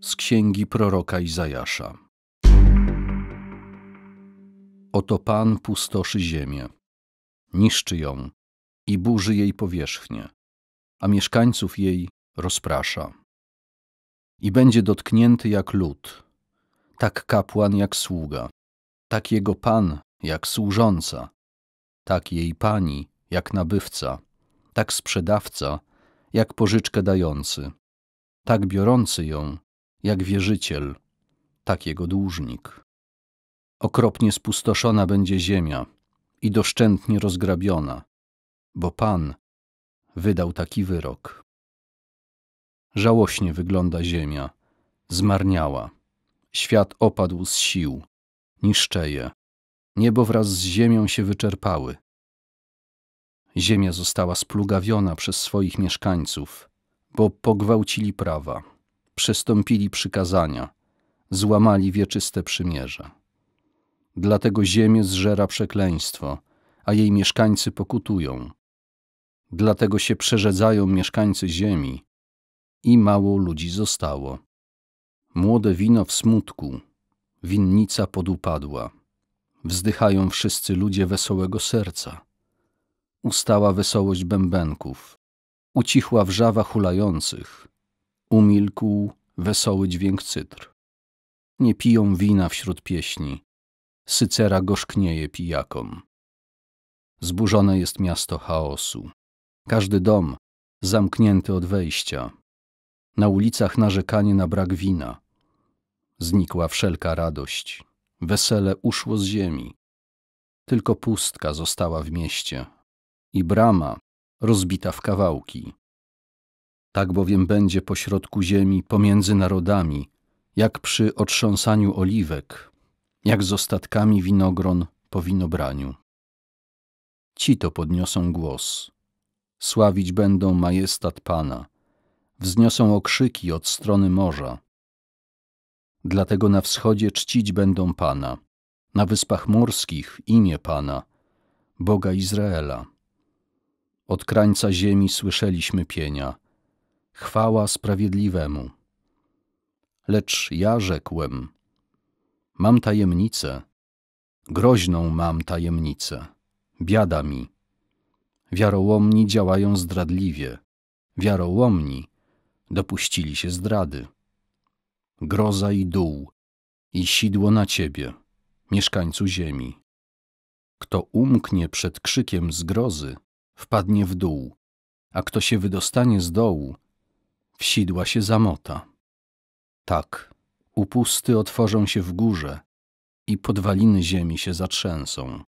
z księgi proroka Izajasza. Oto Pan pustoszy ziemię, niszczy ją i burzy jej powierzchnię, a mieszkańców jej rozprasza. I będzie dotknięty jak lud, tak kapłan jak sługa, tak jego pan jak służąca, tak jej pani jak nabywca, tak sprzedawca jak pożyczkę dający, tak biorący ją jak wierzyciel, tak jego dłużnik. Okropnie spustoszona będzie ziemia i doszczętnie rozgrabiona, bo Pan wydał taki wyrok. Żałośnie wygląda ziemia, zmarniała, świat opadł z sił, niszczeje, niebo wraz z ziemią się wyczerpały. Ziemia została splugawiona przez swoich mieszkańców, bo pogwałcili prawa przestąpili przykazania, złamali wieczyste przymierze. Dlatego ziemię zżera przekleństwo, a jej mieszkańcy pokutują. Dlatego się przerzedzają mieszkańcy ziemi i mało ludzi zostało. Młode wino w smutku, winnica podupadła. Wzdychają wszyscy ludzie wesołego serca. Ustała wesołość bębenków, ucichła wrzawa hulających, Umilkł wesoły dźwięk cytr. Nie piją wina wśród pieśni. Sycera gorzknieje pijakom. Zburzone jest miasto chaosu. Każdy dom zamknięty od wejścia. Na ulicach narzekanie na brak wina. Znikła wszelka radość. Wesele uszło z ziemi. Tylko pustka została w mieście i brama rozbita w kawałki. Tak bowiem będzie pośrodku ziemi, pomiędzy narodami, jak przy otrząsaniu oliwek, jak z ostatkami winogron po winobraniu. Ci to podniosą głos. Sławić będą majestat Pana. Wzniosą okrzyki od strony morza. Dlatego na wschodzie czcić będą Pana, na wyspach morskich imię Pana, Boga Izraela. Od krańca ziemi słyszeliśmy pienia – chwała sprawiedliwemu. Lecz ja rzekłem: Mam tajemnicę, groźną mam tajemnicę, biada mi. Wiarołomni działają zdradliwie, wiarołomni dopuścili się zdrady. Groza i dół, i sidło na ciebie, mieszkańcu ziemi. Kto umknie przed krzykiem zgrozy, wpadnie w dół, a kto się wydostanie z dołu, wsidła się zamota. Tak, upusty otworzą się w górze i podwaliny ziemi się zatrzęsą.